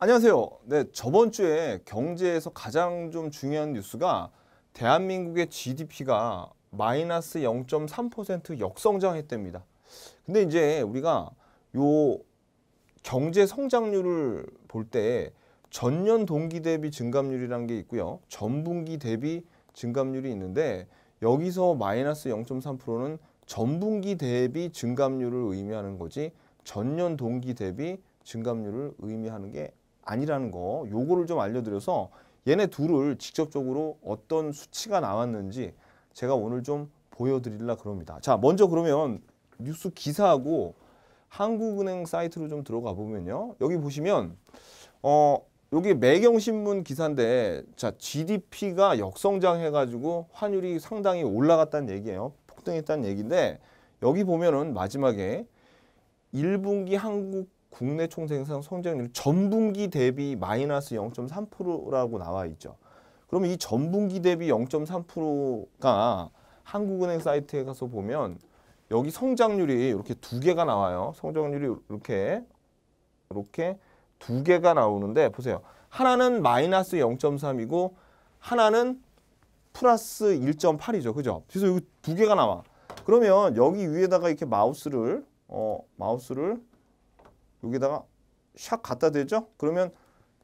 안녕하세요. 네, 저번 주에 경제에서 가장 좀 중요한 뉴스가 대한민국의 GDP가 마이너스 0.3% 역성장했답니다. 근데 이제 우리가 요 경제 성장률을 볼 때 전년 동기 대비 증감률이라게 있고요. 전분기 대비 증감률이 있는데 여기서 마이너스 0.3%는 전분기 대비 증감률을 의미하는 거지 전년 동기 대비 증감률을 의미하는 게 아니라는 거 요거를 좀 알려드려서 얘네 둘을 직접적으로 어떤 수치가 나왔는지 제가 오늘 좀 보여드리려 그럽니다. 자 먼저 그러면 뉴스 기사하고 한국은행 사이트로 좀 들어가 보면요. 여기 보시면 어 여기 매경신문 기사인데 자 GDP가 역성장해가지고 환율이 상당히 올라갔다는 얘기예요. 폭등했다는 얘기인데 여기 보면은 마지막에 1분기 한국 국내 총생산 성장률 전분기 대비 마이너스 0.3%라고 나와 있죠. 그러이 전분기 대비 0.3%가 한국은행 사이트에 가서 보면 여기 성장률이 이렇게 두 개가 나와요. 성장률이 이렇게 이렇게 두 개가 나오는데 보세요. 하나는 마이너스 0.3이고 하나는 플러스 1.8이죠. 그죠? 그래서 여기 두 개가 나와. 그러면 여기 위에다가 이렇게 마우스를 어 마우스를 여기다가 샥 갖다 대죠? 그러면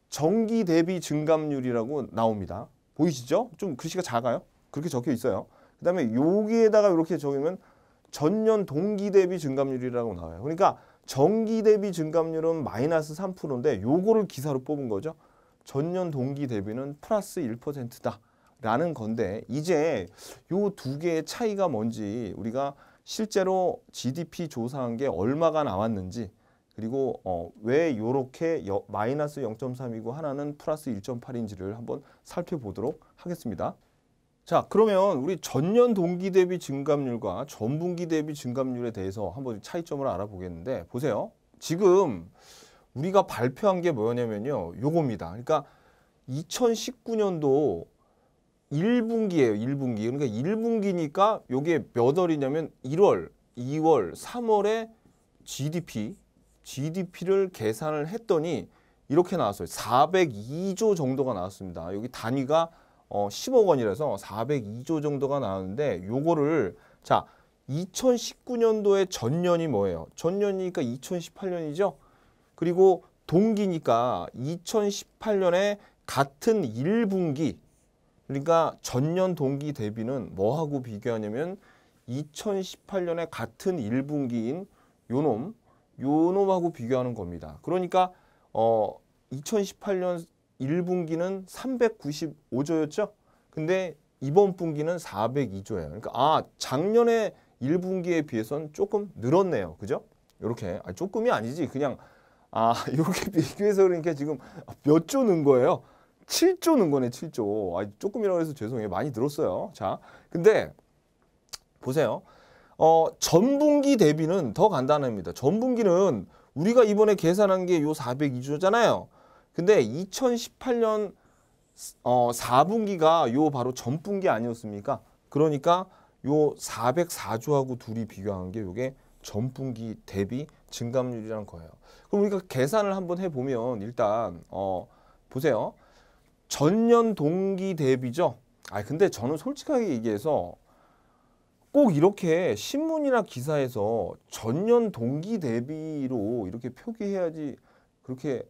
정기 대비 증감률이라고 나옵니다. 보이시죠? 좀 글씨가 작아요. 그렇게 적혀 있어요. 그 다음에 여기에다가 이렇게 적으면 전년 동기 대비 증감률이라고 나와요. 그러니까 정기 대비 증감률은 마이너스 3%인데 요거를 기사로 뽑은 거죠. 전년 동기 대비는 플러스 1%다. 라는 건데 이제 요 두 개의 차이가 뭔지 우리가 실제로 GDP 조사한 게 얼마가 나왔는지 그리고 어, 왜이렇게 마이너스 0.3이고 하나는 플러스 1.8인지를 한번 살펴보도록 하겠습니다. 자 그러면 우리 전년 동기 대비 증감률과 전분기 대비 증감률에 대해서 한번 차이점을 알아보겠는데 보세요. 지금 우리가 발표한 게 뭐냐면요. 요겁니다. 그러니까 2019년도 1분기예요. 1분기. 그러니까 1분기니까 요게 몇 월이냐면 1월, 2월, 3월에 GDP GDP를 계산을 했더니 이렇게 나왔어요. 402조 정도가 나왔습니다. 여기 단위가 어 10억 원이라서 402조 정도가 나왔는데 요거를 자 2019년도의 전년이 뭐예요? 전년이니까 2018년이죠. 그리고 동기니까 2018년에 같은 1분기 그러니까 전년 동기 대비는 뭐하고 비교하냐면 2018년에 같은 1분기인 요놈 요 놈하고 비교하는 겁니다. 그러니까 어 2018년 1분기는 395조였죠. 근데 이번 분기는 402조예요. 그러니까 아 작년에 1분기에 비해서는 조금 늘었네요. 그죠? 이렇게 아, 조금이 아니지 그냥 아 이렇게 비교해서 그러니까 지금 몇조는 거예요? 7조 는 거네 7조. 아 조금이라고 해서 죄송해요. 많이 늘었어요. 자 근데 보세요. 어, 전분기 대비는 더 간단합니다. 전분기는 우리가 이번에 계산한 게 요 402조잖아요. 근데 2018년 어, 4분기가 요 바로 전분기 아니었습니까? 그러니까 요 404조하고 둘이 비교한 게 요게 전분기 대비 증감률이란 거예요. 그럼 우리가 계산을 한번 해보면 일단 어, 보세요. 전년 동기 대비죠. 아 근데 저는 솔직하게 얘기해서 꼭 이렇게 신문이나 기사에서 전년 동기 대비로 이렇게 표기해야지 그렇게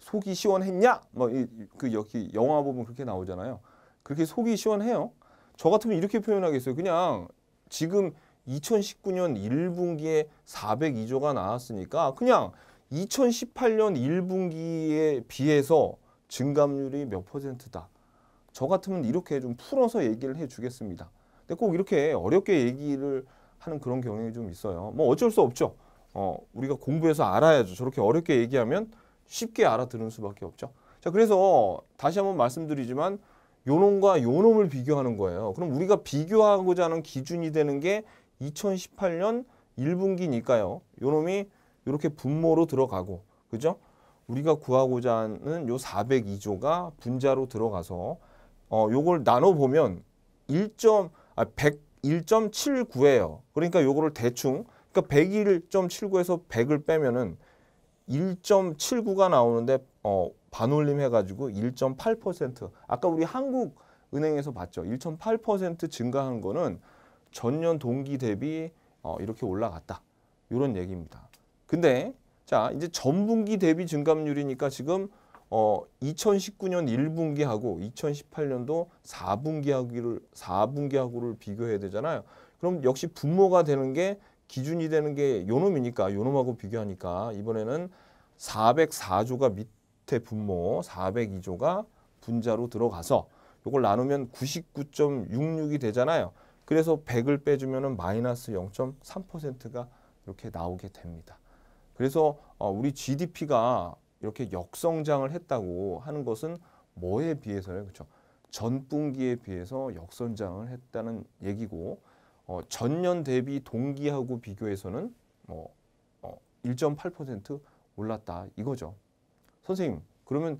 속이 시원했냐? 막그 뭐 여기 영화 보면 그렇게 나오잖아요. 그렇게 속이 시원해요? 저 같으면 이렇게 표현하겠어요. 그냥 지금 2019년 1분기에 402조가 나왔으니까 그냥 2018년 1분기에 비해서 증감률이 몇 퍼센트다. 저 같으면 이렇게 좀 풀어서 얘기를 해주겠습니다. 근데 꼭 이렇게 어렵게 얘기를 하는 그런 경향이 좀 있어요. 뭐 어쩔 수 없죠. 어, 우리가 공부해서 알아야죠. 저렇게 어렵게 얘기하면 쉽게 알아들은 수밖에 없죠. 자, 그래서 다시 한번 말씀드리지만 요놈과 요놈을 비교하는 거예요. 그럼 우리가 비교하고자 하는 기준이 되는 게 2018년 1분기니까요. 요놈이 이렇게 분모로 들어가고 그죠? 우리가 구하고자 하는 요 402조가 분자로 들어가서 어 요걸 나눠 보면 1. 아, 101.79예요. 그러니까 요거를 대충 그러니까 101.79에서 100을 빼면은 1.79가 나오는데 어, 반올림 해가지고 1.8% 아까 우리 한국 은행에서 봤죠. 1.8% 증가한 거는 전년 동기 대비 어, 이렇게 올라갔다. 이런 얘기입니다. 근데 자 이제 전분기 대비 증감률이니까 지금 어, 2019년 1분기하고 2018년도 4분기하고를 4분기하고를 비교해야 되잖아요. 그럼 역시 분모가 되는 게 기준이 되는 게 요놈이니까 요놈하고 비교하니까 이번에는 404조가 밑에 분모 402조가 분자로 들어가서 이걸 나누면 99.66이 되잖아요. 그래서 100을 빼주면 마이너스 0.3%가 이렇게 나오게 됩니다. 그래서 어, 우리 GDP가 이렇게 역성장을 했다고 하는 것은 뭐에 비해서요? 그렇죠. 전분기에 비해서 역성장을 했다는 얘기고 어, 전년 대비 동기하고 비교해서는 뭐 어, 1.8% 올랐다 이거죠. 선생님 그러면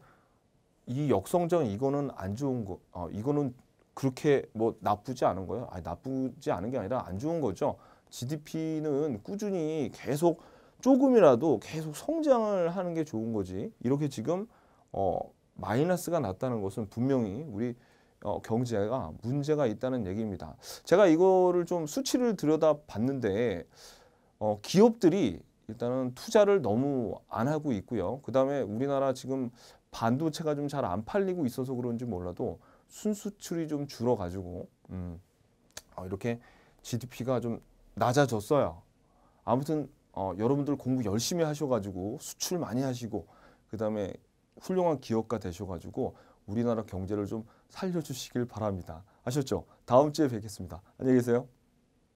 이 역성장 이거는 안 좋은 거, 어, 이거는 그렇게 뭐 나쁘지 않은 거예요? 아니 나쁘지 않은 게 아니라 안 좋은 거죠. GDP는 꾸준히 계속 조금이라도 계속 성장을 하는 게 좋은 거지. 이렇게 지금 어, 마이너스가 났다는 것은 분명히 우리 어, 경제가 문제가 있다는 얘기입니다. 제가 이거를 좀 수치를 들여다봤는데 어, 기업들이 일단은 투자를 너무 안 하고 있고요. 그다음에 우리나라 지금 반도체가 좀 잘 안 팔리고 있어서 그런지 몰라도 순수출이 좀 줄어가지고 음, 어, 이렇게 GDP가 좀 낮아졌어요. 아무튼 어, 여러분들 공부 열심히 하셔가지고 수출 많이 하시고 그 다음에 훌륭한 기업가 되셔가지고 우리나라 경제를 좀 살려주시길 바랍니다. 아셨죠? 다음 주에 뵙겠습니다. 안녕히 계세요.